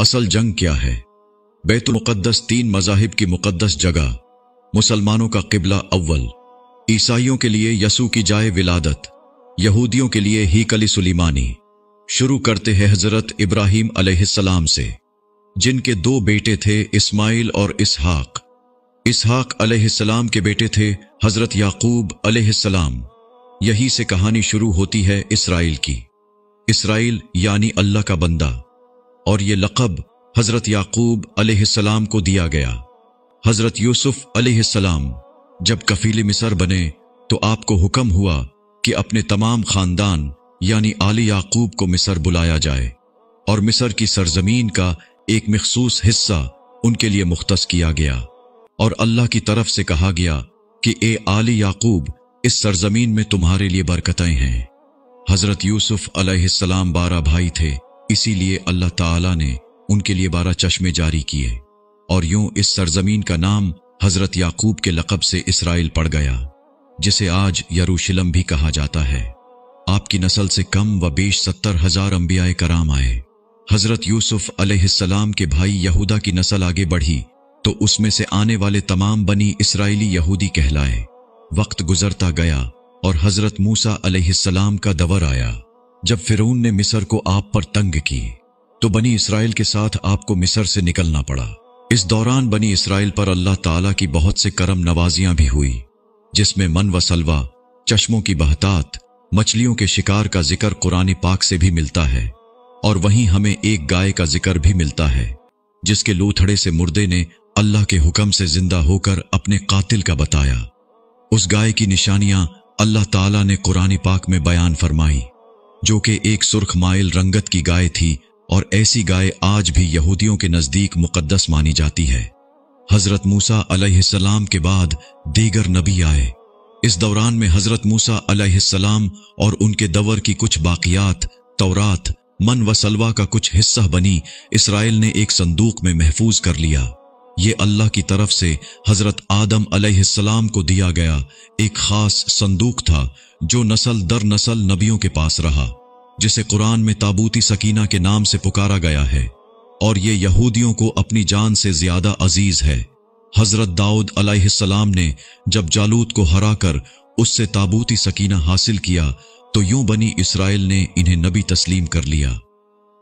असल जंग क्या है बैतुलमक़दस तीन मजाहिब की मुकदस जगह मुसलमानों का किबला अव्वल ईसाइयों के लिए यसू की जाए विलादत यहूदियों के लिए ही कली सुलीमानी शुरू करते हैं हजरत इब्राहिम अलैहिस्सलाम से जिनके दो बेटे थे इस्माइल और इसहाक इसहाक अलैहिस्सलाम के बेटे थे हजरत याकूब अलैहिस्सलाम यही से कहानी शुरू होती है इसराइल की इसराइल यानी अल्लाह का बंदा और ये लक़ब हज़रत याकूब अलैहिस्सलाम को दिया गया हज़रत यूसुफ अलैहिस्सलाम जब कफीले मिसर बने तो आपको हुक्म हुआ कि अपने तमाम खानदान यानी आली याकूब को मिसर बुलाया जाए और मिसर की सरजमीन का एक मखसूस हिस्सा उनके लिए मुख्त किया गया और अल्लाह की तरफ से कहा गया कि ए आली याकूब इस सरजमीन में तुम्हारे लिए बरकतें हैं हजरत यूसुफ अलैहिस्सलाम बारह भाई थे इसीलिए अल्लाह ताला ने उनके लिए बारह चश्मे जारी किए और यूं इस सरजमीन का नाम हजरत याकूब के लकब से इसराइल पड़ गया जिसे आज यरूशलम भी कहा जाता है आपकी नस्ल से कम व बेश सत्तर हजार अंबियाए कराम आए हजरत यूसुफ अलैहिस्सलाम के भाई यहूदा की नस्ल आगे बढ़ी तो उसमें से आने वाले तमाम बनी इसराइली यहूदी कहलाए वक्त गुजरता गया और हजरत मूसा अलैहिस्सलाम का दवर आया जब फिरून ने मिसर को आप पर तंग की तो बनी इसराइल के साथ आपको मिसर से निकलना पड़ा इस दौरान बनी इसराइल पर अल्लाह ताला की बहुत से करम नवाजियां भी हुई जिसमें मन व सलवा चश्मों की बहतात मछलियों के शिकार का जिक्र कुरानी पाक से भी मिलता है और वहीं हमें एक गाय का जिक्र भी मिलता है जिसके लूथड़े से मुर्दे ने अल्लाह के हुक्म से जिंदा होकर अपने कातिल का बताया उस गाय की निशानियां अल्लाह तला ने कुरानी पाक में बयान फरमाई जो कि एक सुर्ख माइल रंगत की गाय थी और ऐसी गाय आज भी यहूदियों के नज़दीक मुकद्दस मानी जाती है हज़रत मूसा अलैहिस्सलाम के बाद दीगर नबी आए इस दौरान में हज़रत मूसा अलैहिस्सलाम और उनके दवर की कुछ बाकियात तौरात मन व सलवा का कुछ हिस्सा बनी इसराइल ने एक संदूक में महफूज कर लिया ये अल्लाह की तरफ से हजरत आदम अलैहिस्सलाम को दिया गया एक खास संदूक था जो नसल दर नसल नबियों के पास रहा जिसे कुरान में ताबूती सकीना के नाम से पुकारा गया है और ये यहूदियों को अपनी जान से ज्यादा अजीज है हजरत दाऊद अलैहिस्सलाम ने जब जालूत को हराकर उससे ताबूती सकीना हासिल किया तो यूं बनी इसराइल ने इन्हें नबी तस्लीम कर लिया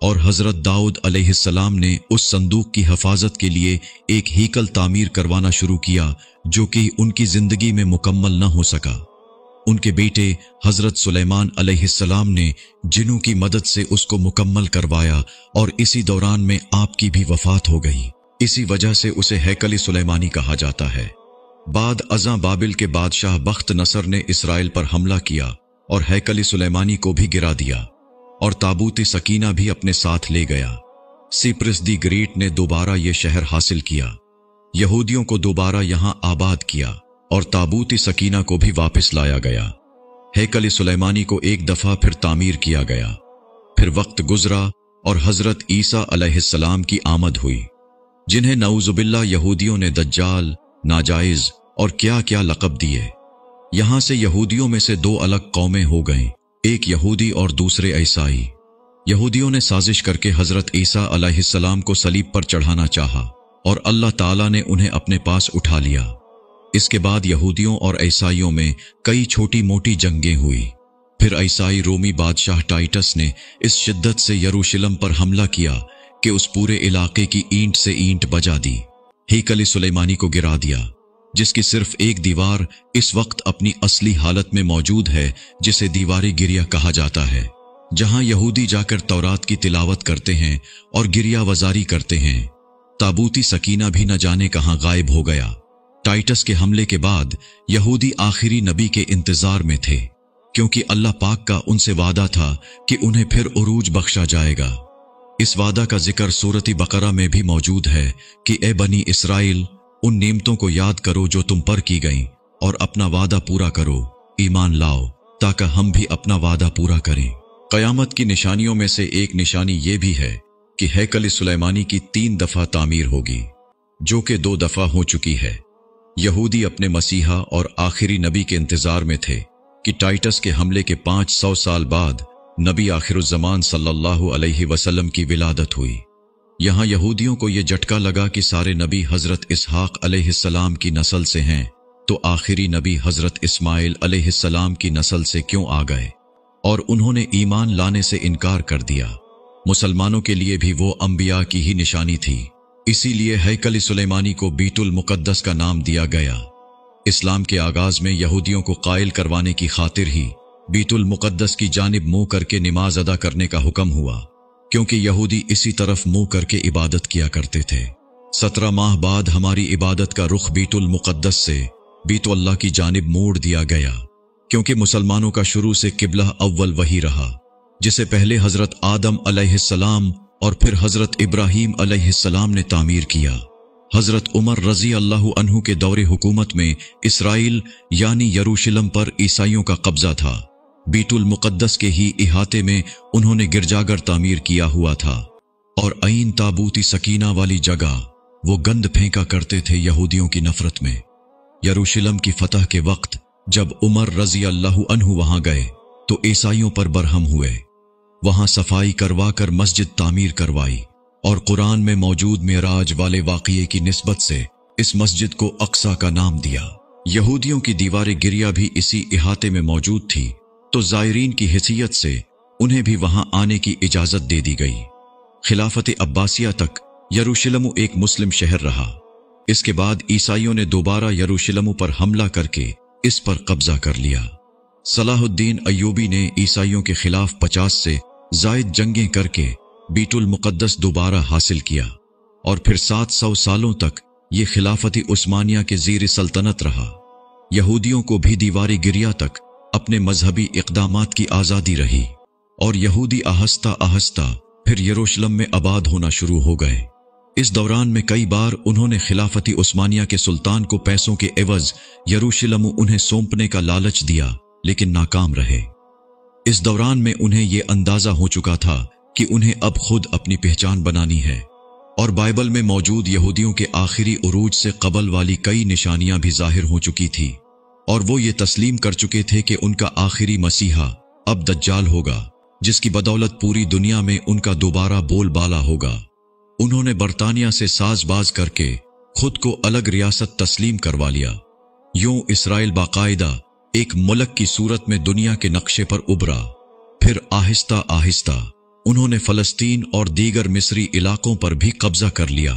और हज़रत दाऊद अलैहिस्सलाम ने उस संदूक की हफाजत के लिए एक हीकल तामीर करवाना शुरू किया जो कि उनकी ज़िंदगी में मुकम्मल न हो सका उनके बेटे हज़रत सुलेमान अलैहिस्सलाम ने जिनू की मदद से उसको मुकम्मल करवाया और इसी दौरान में आपकी भी वफात हो गई इसी वजह से उसे हैकल सुलेमानी कहा जाता है बाद अजा बाबिल के बादशाह बख्त नसर ने इसराइल पर हमला किया और हैकल सुलेमानी को भी गिरा दिया और ताबूत सकीना भी अपने साथ ले गया सिप्रस दी ग्रेट ने दोबारा ये शहर हासिल किया यहूदियों को दोबारा यहां आबाद किया और ताबूत सकीना को भी वापस लाया गया हैकल सुलेमानी को एक दफा फिर तामीर किया गया फिर वक्त गुजरा और हजरत ईसा अलैहिस्सलाम की आमद हुई जिन्हें नवजुबिल्ला यहूदियों ने दज्जाल नाजायज और क्या क्या लकब दिए यहां से यहूदियों में से दो अलग कौमें हो गईं एक यहूदी और दूसरे ईसाई यहूदियों ने साजिश करके हजरत ईसा अलैहिस्सलाम को सलीब पर चढ़ाना चाहा और अल्लाह ताला ने उन्हें अपने पास उठा लिया इसके बाद यहूदियों और ईसाइयों में कई छोटी मोटी जंगें हुई फिर ईसाई रोमी बादशाह टाइटस ने इस शिद्दत से यरूशलम पर हमला किया कि उस पूरे इलाके की ईंट से ईंट बजा दी हीकली सुलेमानी को गिरा दिया जिसकी सिर्फ एक दीवार इस वक्त अपनी असली हालत में मौजूद है जिसे दीवारी गिरिया कहा जाता है जहां यहूदी जाकर तौरात की तिलावत करते हैं और गिरिया वजारी करते हैं ताबूती सकीना भी न जाने कहां गायब हो गया टाइटस के हमले के बाद यहूदी आखिरी नबी के इंतजार में थे क्योंकि अल्लाह पाक का उनसे वादा था कि उन्हें फिर उरूज बख्शा जाएगा इस वादा का जिक्र सूरती बकरा में भी मौजूद है कि ए बनी इसराइल उन नियमतों को याद करो जो तुम पर की गईं और अपना वादा पूरा करो ईमान लाओ ताकि हम भी अपना वादा पूरा करें कयामत की निशानियों में से एक निशानी ये भी है कि हैकल सुलेमानी की तीन दफा तामीर होगी जो कि दो दफा हो चुकी है यहूदी अपने मसीहा और आखिरी नबी के इंतजार में थे कि टाइटस के हमले के पांच सौ साल बाद नबी आखिर सल्लल्लाहु अलैहि वसल्लम की विलादत हुई यहाँ यहूदियों को ये झटका लगा कि सारे नबी हजरत इसहाक अलैहिस्सलाम की नस्ल से हैं तो आखिरी नबी हजरत इस्माइल अलैहिस्सलाम की नस्ल से क्यों आ गए और उन्होंने ईमान लाने से इनकार कर दिया मुसलमानों के लिए भी वो अंबिया की ही निशानी थी इसीलिए हैकल सुलेमानी को बीतुल मुकद्दस का नाम दिया गया इस्लाम के आगाज में यहूदियों को कायल करवाने की खातिर ही बीतुल मुकद्दस की जानब मुंह करके नमाज अदा करने का हुक्म हुआ क्योंकि यहूदी इसी तरफ मुंह करके इबादत किया करते थे सत्रह माह बाद हमारी इबादत का रुख बीतुल मुकद्दस से बीतुल्लाह की जानब मोड़ दिया गया क्योंकि मुसलमानों का शुरू से किबला अव्वल वही रहा जिसे पहले हजरत आदम अलैहिस्सलाम और फिर हजरत इब्राहिम अलैहिस्सलाम ने तामीर किया हजरत उमर रजी अल्लाह अनहु के दौरे हुकूमत में इसराइल यानी यरूशलम पर ईसाइयों का कब्जा था बीतुल मुकद्दस के ही इहाते में उन्होंने गिरजागर तामीर किया हुआ था और ऐन ताबूती सकीना वाली जगह वो गंद फेंका करते थे यहूदियों की नफरत में यरूशलम की फतह के वक्त जब उमर रजी अल्लाह अनहु वहां गए तो ईसाइयों पर बरहम हुए वहां सफाई करवाकर मस्जिद तामीर करवाई और कुरान में मौजूद मेराज वाले वाक़े की नस्बत से इस मस्जिद को अक्सा का नाम दिया यहूदियों की दीवारें गिरिया भी इसी इहाते में मौजूद थी तो जायरीन की हैसियत से उन्हें भी वहां आने की इजाजत दे दी गई खिलाफत अब्बासिया तक यरूशलम एक मुस्लिम शहर रहा इसके बाद ईसाइयों ने दोबारा यरूशलम पर हमला करके इस पर कब्जा कर लिया सलाहुद्दीन अयूबी ने ईसाइयों के खिलाफ पचास से जायद जंगें करके बीटुल मुकद्दस दोबारा हासिल किया और फिर सात सौ सालों तक ये खिलाफती उस्मानिया के जीर सल्तनत रहा यहूदियों को भी दीवारी गिरिया तक अपने मजहबी इकदाम की आज़ादी रही और यहूदी आहस्ता आहस्ता फिर यरूशलम में आबाद होना शुरू हो गए इस दौरान में कई बार उन्होंने खिलाफती उस्मानिया के सुल्तान को पैसों के एवज यरूशलम उन्हें सौंपने का लालच दिया लेकिन नाकाम रहे इस दौरान में उन्हें यह अंदाजा हो चुका था कि उन्हें अब खुद अपनी पहचान बनानी है और बाइबल में मौजूद यहूदियों के आखिरी उरूज से कबल वाली कई निशानियां भी जाहिर हो चुकी थी और वो ये तस्लीम कर चुके थे कि उनका आखिरी मसीहा अब दज्जाल होगा जिसकी बदौलत पूरी दुनिया में उनका दोबारा बोलबाला होगा उन्होंने बरतानिया से साजबाज करके खुद को अलग रियासत तस्लीम करवा लिया यूं इसराइल बाकायदा एक मुल्क की सूरत में दुनिया के नक्शे पर उभरा फिर आहिस्ता आहिस्ता उन्होंने फलस्तीन और दीगर मिस्री इलाकों पर भी कब्जा कर लिया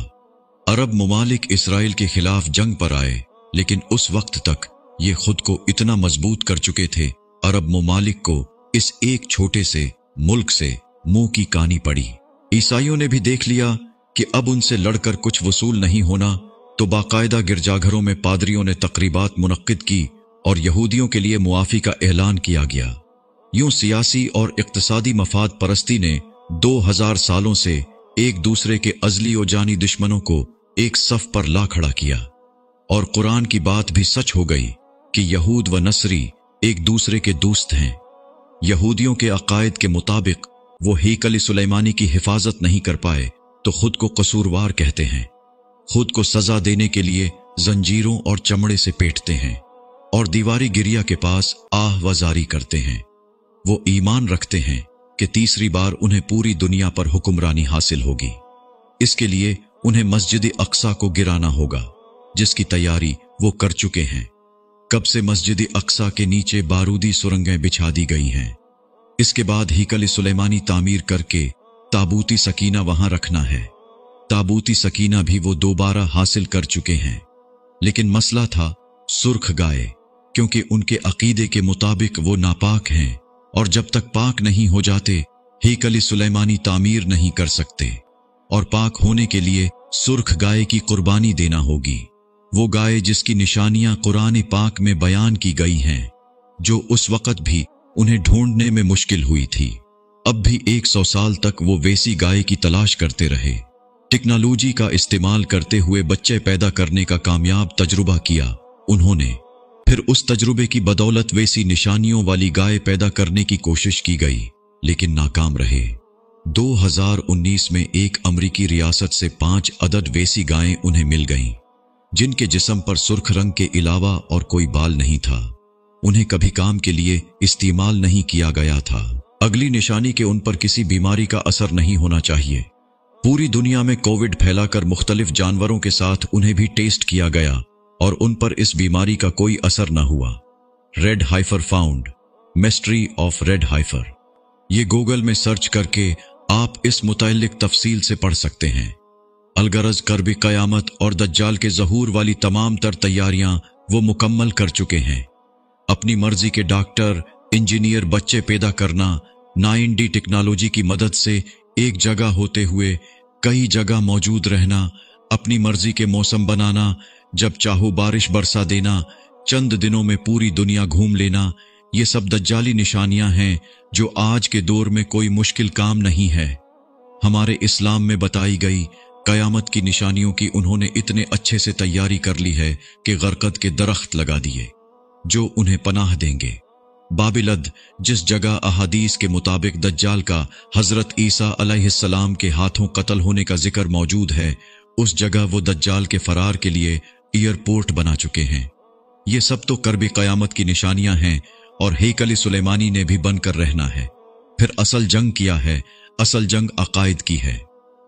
अरब ममालिक इसराइल के खिलाफ जंग पर आए लेकिन उस वक्त तक ये खुद को इतना मजबूत कर चुके थे अरब ममालिक को इस एक छोटे से मुल्क से मुंह की कहानी पड़ी ईसाइयों ने भी देख लिया कि अब उनसे लड़कर कुछ वसूल नहीं होना तो बाकायदा गिरजाघरों में पादरियों ने तकरीबात मुनद की और यहूदियों के लिए मुआफ़ी का ऐलान किया गया यूं सियासी और इकतसादी मफाद परस्ती ने 2000 सालों से एक दूसरे के अजली और जानी दुश्मनों को एक सफ पर ला खड़ा किया और कुरान की बात भी सच हो गई कि यहूद व नसरी एक दूसरे के दोस्त हैं यहूदियों के अकायद के मुताबिक वो हीकल सुलेमानी की हिफाजत नहीं कर पाए तो खुद को कसूरवार कहते हैं खुद को सजा देने के लिए जंजीरों और चमड़े से पेटते हैं और दीवारी गिरिया के पास आह वजारी करते हैं वो ईमान रखते हैं कि तीसरी बार उन्हें पूरी दुनिया पर हुक्मरानी हासिल होगी इसके लिए उन्हें मस्जिद अक्सा को गिराना होगा जिसकी तैयारी वो कर चुके हैं कब से मस्जिद अक्सा के नीचे बारूदी सुरंगें बिछा दी गई हैं इसके बाद हिकल सुलेमानी तामीर करके ताबूती सकीना वहां रखना है ताबूती सकीना भी वो दोबारा हासिल कर चुके हैं लेकिन मसला था सुर्ख गाय क्योंकि उनके अकीदे के मुताबिक वो नापाक हैं और जब तक पाक नहीं हो जाते हीकल सुलेमानी तामीर नहीं कर सकते और पाक होने के लिए सुर्ख गाय की कुर्बानी देना होगी वो गाय जिसकी निशानियां कुरान पाक में बयान की गई हैं जो उस वक़्त भी उन्हें ढूंढने में मुश्किल हुई थी अब भी 100 साल तक वो वैसी गाय की तलाश करते रहे टेक्नोलॉजी का इस्तेमाल करते हुए बच्चे पैदा करने का कामयाब तजुर्बा किया उन्होंने फिर उस तजुर्बे की बदौलत वैसी निशानियों वाली गाय पैदा करने की कोशिश की गई लेकिन नाकाम रहे 2019 में एक अमरीकी रियासत से पांच अदद वैसी गायें उन्हें मिल गईं जिनके जिसम पर सुर्ख रंग के अलावा और कोई बाल नहीं था उन्हें कभी काम के लिए इस्तेमाल नहीं किया गया था अगली निशानी के उन पर किसी बीमारी का असर नहीं होना चाहिए पूरी दुनिया में कोविड फैलाकर मुख्तलिफ जानवरों के साथ उन्हें भी टेस्ट किया गया और उन पर इस बीमारी का कोई असर न हुआ red heifer found mystery of red heifer ये गूगल में सर्च करके आप इस मुतल तफसील से पढ़ सकते हैं अलगरज करब क़यामत और दज्जाल के जहूर वाली तमाम तर तैयारियां वो मुकम्मल कर चुके हैं अपनी मर्जी के डॉक्टर इंजीनियर बच्चे पैदा करना नाइन डी टेक्नोलॉजी की मदद से एक जगह होते हुए कई जगह मौजूद रहना अपनी मर्जी के मौसम बनाना जब चाहो बारिश बरसा देना चंद दिनों में पूरी दुनिया घूम लेना ये सब दज्जाली निशानियां हैं जो आज के दौर में कोई मुश्किल काम नहीं है हमारे इस्लाम में बताई गई कयामत की निशानियों की उन्होंने इतने अच्छे से तैयारी कर ली है कि गरकत के दरख्त लगा दिए जो उन्हें पनाह देंगे बाबिलद जिस जगह अहादीस के मुताबिक दज्जाल का हजरत ईसा अलैहिस्सलाम के हाथों कत्ल होने का जिक्र मौजूद है उस जगह वो दज्जाल के फरार के लिए एयरपोर्ट बना चुके हैं ये सब तो करब कयामत की निशानियां हैं और हेकली सुलेमानी ने भी बनकर रहना है फिर असल जंग किया है असल जंग अकायद की है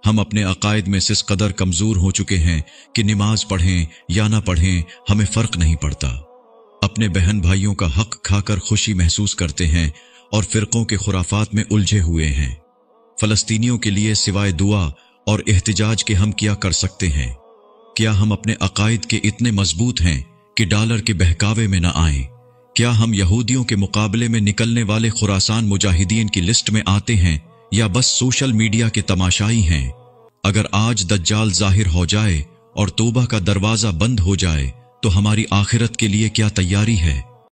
हम अपने अकायद में सिस कदर कमजोर हो चुके हैं कि नमाज पढ़ें या ना पढ़ें हमें फर्क नहीं पड़ता अपने बहन भाइयों का हक खाकर खुशी महसूस करते हैं और फिरकों के खुराफात में उलझे हुए हैं फलस्तीनियों के लिए सिवाय दुआ और एहतजाज के हम क्या कर सकते हैं क्या हम अपने अकायद के इतने मजबूत हैं कि डॉलर के बहकावे में न आए क्या हम यहूदियों के मुकाबले में निकलने वाले खुरासान मुजाहिदीन की लिस्ट में आते हैं या बस सोशल मीडिया के तमाशाई हैं अगर आज दज्जाल जाहिर हो जाए और तोबा का दरवाजा बंद हो जाए तो हमारी आखिरत के लिए क्या तैयारी है